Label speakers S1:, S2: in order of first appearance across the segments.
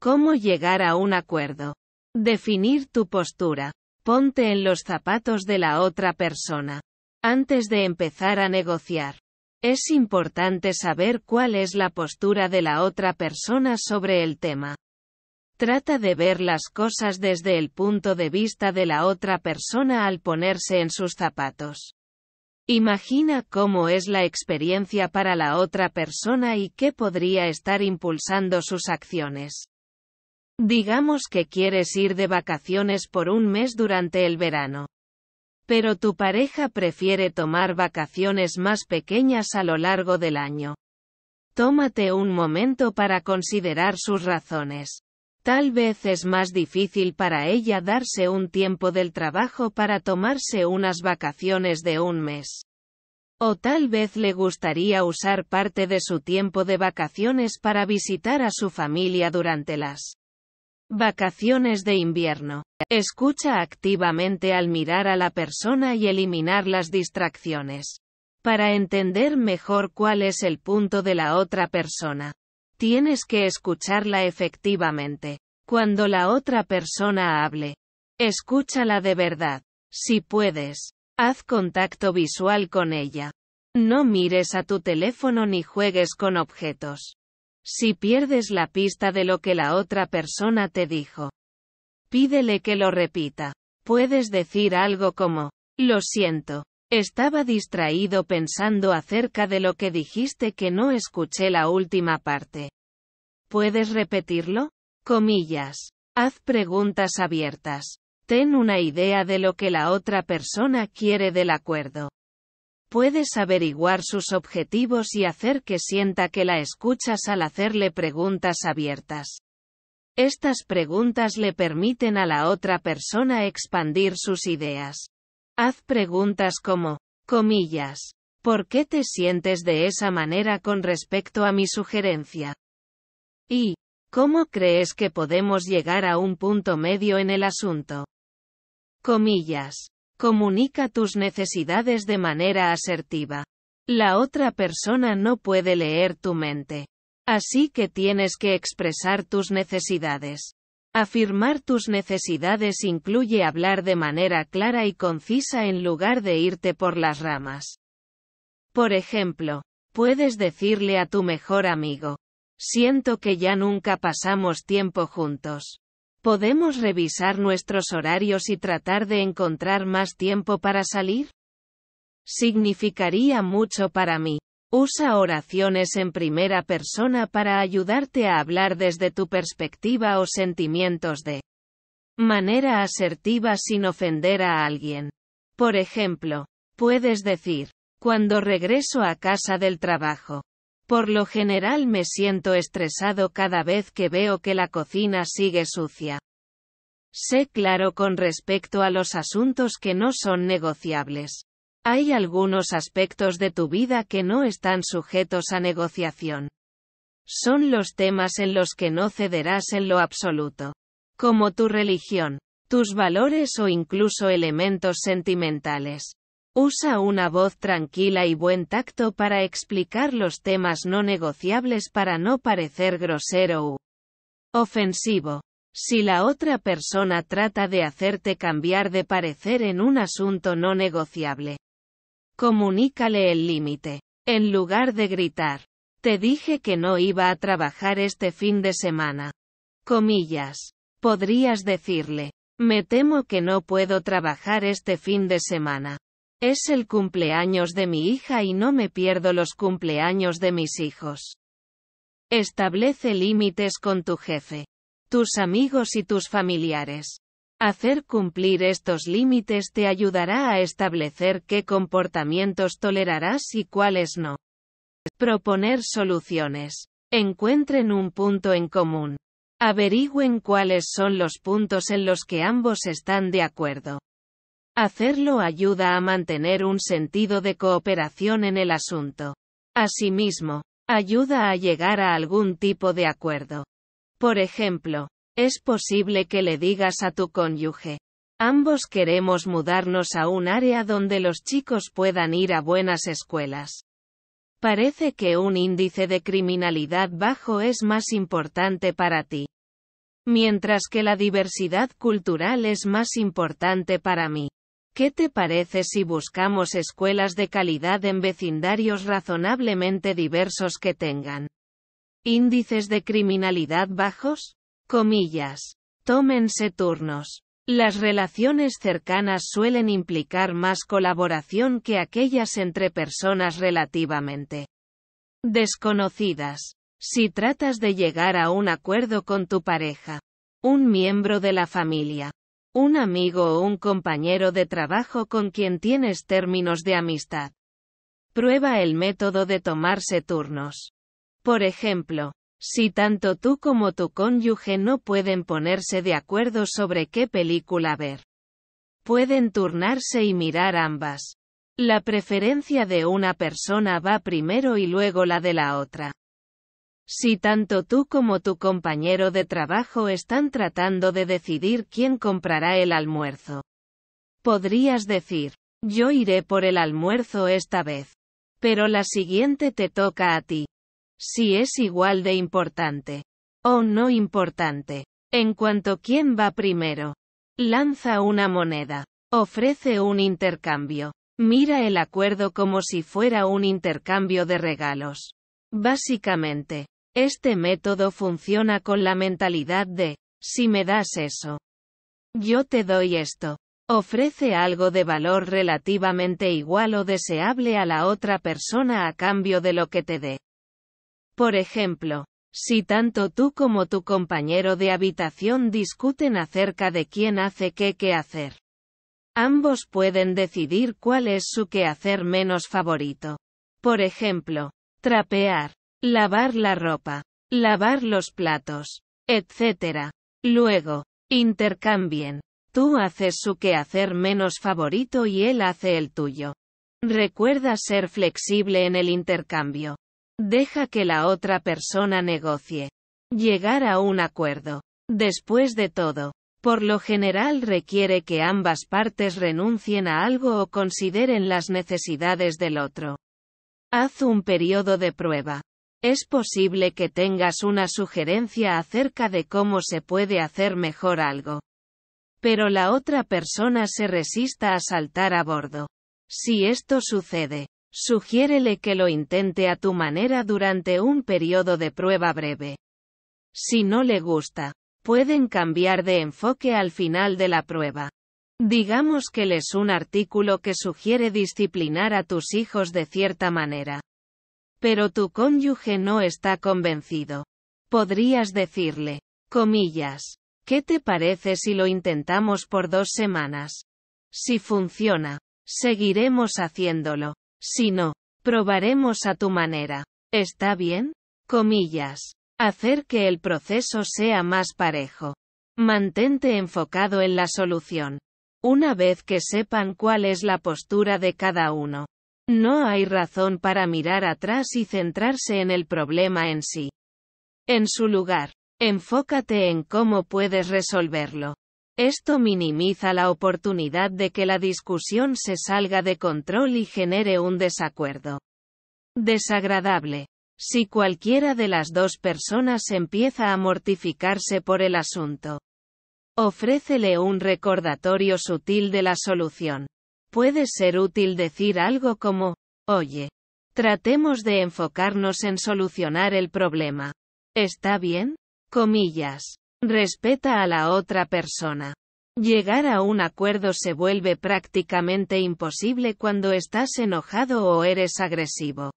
S1: ¿Cómo llegar a un acuerdo? Definir tu postura. Ponte en los zapatos de la otra persona. Antes de empezar a negociar. Es importante saber cuál es la postura de la otra persona sobre el tema. Trata de ver las cosas desde el punto de vista de la otra persona al ponerse en sus zapatos. Imagina cómo es la experiencia para la otra persona y qué podría estar impulsando sus acciones. Digamos que quieres ir de vacaciones por un mes durante el verano. Pero tu pareja prefiere tomar vacaciones más pequeñas a lo largo del año. Tómate un momento para considerar sus razones. Tal vez es más difícil para ella darse un tiempo del trabajo para tomarse unas vacaciones de un mes. O tal vez le gustaría usar parte de su tiempo de vacaciones para visitar a su familia durante las Vacaciones de invierno. Escucha activamente al mirar a la persona y eliminar las distracciones. Para entender mejor cuál es el punto de la otra persona, tienes que escucharla efectivamente. Cuando la otra persona hable, escúchala de verdad. Si puedes, haz contacto visual con ella. No mires a tu teléfono ni juegues con objetos. Si pierdes la pista de lo que la otra persona te dijo, pídele que lo repita. Puedes decir algo como, lo siento, estaba distraído pensando acerca de lo que dijiste que no escuché la última parte. ¿Puedes repetirlo? Comillas. Haz preguntas abiertas. Ten una idea de lo que la otra persona quiere del acuerdo puedes averiguar sus objetivos y hacer que sienta que la escuchas al hacerle preguntas abiertas. Estas preguntas le permiten a la otra persona expandir sus ideas. Haz preguntas como, comillas, ¿por qué te sientes de esa manera con respecto a mi sugerencia? Y, ¿cómo crees que podemos llegar a un punto medio en el asunto? Comillas. Comunica tus necesidades de manera asertiva. La otra persona no puede leer tu mente. Así que tienes que expresar tus necesidades. Afirmar tus necesidades incluye hablar de manera clara y concisa en lugar de irte por las ramas. Por ejemplo, puedes decirle a tu mejor amigo, siento que ya nunca pasamos tiempo juntos. ¿Podemos revisar nuestros horarios y tratar de encontrar más tiempo para salir? Significaría mucho para mí. Usa oraciones en primera persona para ayudarte a hablar desde tu perspectiva o sentimientos de manera asertiva sin ofender a alguien. Por ejemplo, puedes decir, cuando regreso a casa del trabajo, por lo general me siento estresado cada vez que veo que la cocina sigue sucia. Sé claro con respecto a los asuntos que no son negociables. Hay algunos aspectos de tu vida que no están sujetos a negociación. Son los temas en los que no cederás en lo absoluto. Como tu religión, tus valores o incluso elementos sentimentales. Usa una voz tranquila y buen tacto para explicar los temas no negociables para no parecer grosero u ofensivo. Si la otra persona trata de hacerte cambiar de parecer en un asunto no negociable, comunícale el límite. En lugar de gritar, te dije que no iba a trabajar este fin de semana. Comillas. Podrías decirle, me temo que no puedo trabajar este fin de semana. Es el cumpleaños de mi hija y no me pierdo los cumpleaños de mis hijos. Establece límites con tu jefe, tus amigos y tus familiares. Hacer cumplir estos límites te ayudará a establecer qué comportamientos tolerarás y cuáles no. Proponer soluciones. Encuentren un punto en común. Averigüen cuáles son los puntos en los que ambos están de acuerdo. Hacerlo ayuda a mantener un sentido de cooperación en el asunto. Asimismo, ayuda a llegar a algún tipo de acuerdo. Por ejemplo, es posible que le digas a tu cónyuge, ambos queremos mudarnos a un área donde los chicos puedan ir a buenas escuelas. Parece que un índice de criminalidad bajo es más importante para ti. Mientras que la diversidad cultural es más importante para mí. ¿Qué te parece si buscamos escuelas de calidad en vecindarios razonablemente diversos que tengan índices de criminalidad bajos? Comillas. Tómense turnos. Las relaciones cercanas suelen implicar más colaboración que aquellas entre personas relativamente desconocidas. Si tratas de llegar a un acuerdo con tu pareja, un miembro de la familia, un amigo o un compañero de trabajo con quien tienes términos de amistad. Prueba el método de tomarse turnos. Por ejemplo, si tanto tú como tu cónyuge no pueden ponerse de acuerdo sobre qué película ver, pueden turnarse y mirar ambas. La preferencia de una persona va primero y luego la de la otra. Si tanto tú como tu compañero de trabajo están tratando de decidir quién comprará el almuerzo. Podrías decir, yo iré por el almuerzo esta vez. Pero la siguiente te toca a ti. Si es igual de importante. O no importante. En cuanto quién va primero. Lanza una moneda. Ofrece un intercambio. Mira el acuerdo como si fuera un intercambio de regalos. Básicamente, este método funciona con la mentalidad de, si me das eso, yo te doy esto. Ofrece algo de valor relativamente igual o deseable a la otra persona a cambio de lo que te dé. Por ejemplo, si tanto tú como tu compañero de habitación discuten acerca de quién hace qué que hacer. Ambos pueden decidir cuál es su quehacer menos favorito. Por ejemplo, trapear lavar la ropa, lavar los platos, etc. Luego, intercambien. Tú haces su quehacer menos favorito y él hace el tuyo. Recuerda ser flexible en el intercambio. Deja que la otra persona negocie. Llegar a un acuerdo. Después de todo, por lo general requiere que ambas partes renuncien a algo o consideren las necesidades del otro. Haz un periodo de prueba. Es posible que tengas una sugerencia acerca de cómo se puede hacer mejor algo. Pero la otra persona se resista a saltar a bordo. Si esto sucede, sugiérele que lo intente a tu manera durante un periodo de prueba breve. Si no le gusta, pueden cambiar de enfoque al final de la prueba. Digamos que les un artículo que sugiere disciplinar a tus hijos de cierta manera. Pero tu cónyuge no está convencido. Podrías decirle, comillas, ¿qué te parece si lo intentamos por dos semanas? Si funciona, seguiremos haciéndolo. Si no, probaremos a tu manera. ¿Está bien? Comillas. Hacer que el proceso sea más parejo. Mantente enfocado en la solución. Una vez que sepan cuál es la postura de cada uno, no hay razón para mirar atrás y centrarse en el problema en sí. En su lugar, enfócate en cómo puedes resolverlo. Esto minimiza la oportunidad de que la discusión se salga de control y genere un desacuerdo. Desagradable. Si cualquiera de las dos personas empieza a mortificarse por el asunto, ofrécele un recordatorio sutil de la solución. Puede ser útil decir algo como, oye, tratemos de enfocarnos en solucionar el problema. ¿Está bien? Comillas. Respeta a la otra persona. Llegar a un acuerdo se vuelve prácticamente imposible cuando estás enojado o eres agresivo.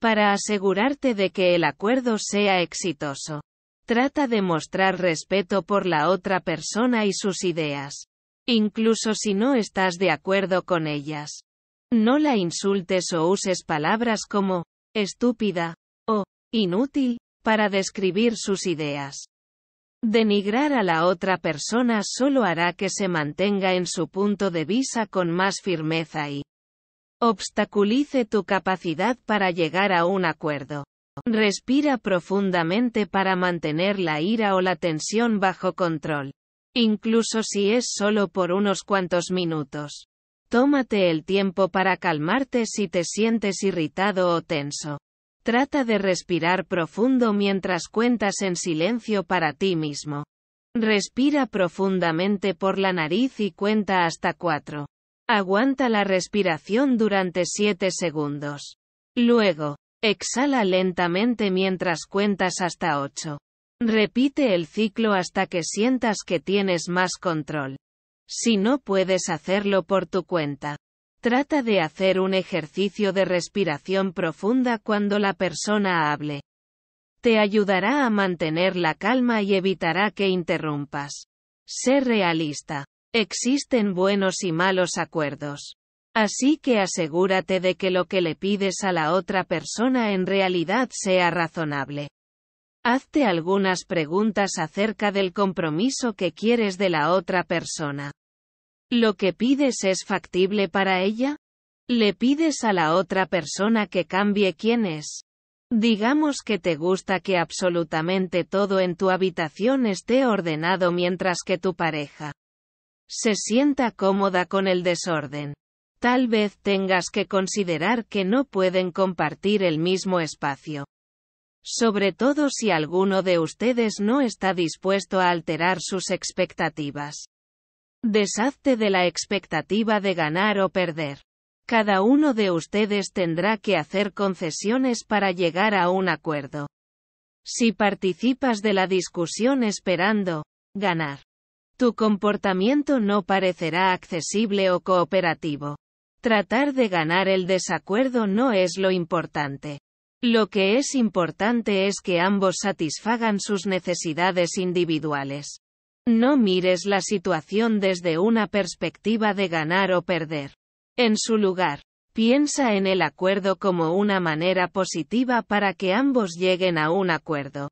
S1: Para asegurarte de que el acuerdo sea exitoso, trata de mostrar respeto por la otra persona y sus ideas incluso si no estás de acuerdo con ellas. No la insultes o uses palabras como estúpida o inútil para describir sus ideas. Denigrar a la otra persona solo hará que se mantenga en su punto de vista con más firmeza y obstaculice tu capacidad para llegar a un acuerdo. Respira profundamente para mantener la ira o la tensión bajo control. Incluso si es solo por unos cuantos minutos. Tómate el tiempo para calmarte si te sientes irritado o tenso. Trata de respirar profundo mientras cuentas en silencio para ti mismo. Respira profundamente por la nariz y cuenta hasta cuatro. Aguanta la respiración durante siete segundos. Luego, exhala lentamente mientras cuentas hasta ocho. Repite el ciclo hasta que sientas que tienes más control. Si no puedes hacerlo por tu cuenta, trata de hacer un ejercicio de respiración profunda cuando la persona hable. Te ayudará a mantener la calma y evitará que interrumpas. Sé realista. Existen buenos y malos acuerdos. Así que asegúrate de que lo que le pides a la otra persona en realidad sea razonable. Hazte algunas preguntas acerca del compromiso que quieres de la otra persona. ¿Lo que pides es factible para ella? ¿Le pides a la otra persona que cambie quién es? Digamos que te gusta que absolutamente todo en tu habitación esté ordenado mientras que tu pareja se sienta cómoda con el desorden. Tal vez tengas que considerar que no pueden compartir el mismo espacio sobre todo si alguno de ustedes no está dispuesto a alterar sus expectativas. Deshazte de la expectativa de ganar o perder. Cada uno de ustedes tendrá que hacer concesiones para llegar a un acuerdo. Si participas de la discusión esperando ganar, tu comportamiento no parecerá accesible o cooperativo. Tratar de ganar el desacuerdo no es lo importante. Lo que es importante es que ambos satisfagan sus necesidades individuales. No mires la situación desde una perspectiva de ganar o perder. En su lugar, piensa en el acuerdo como una manera positiva para que ambos lleguen a un acuerdo.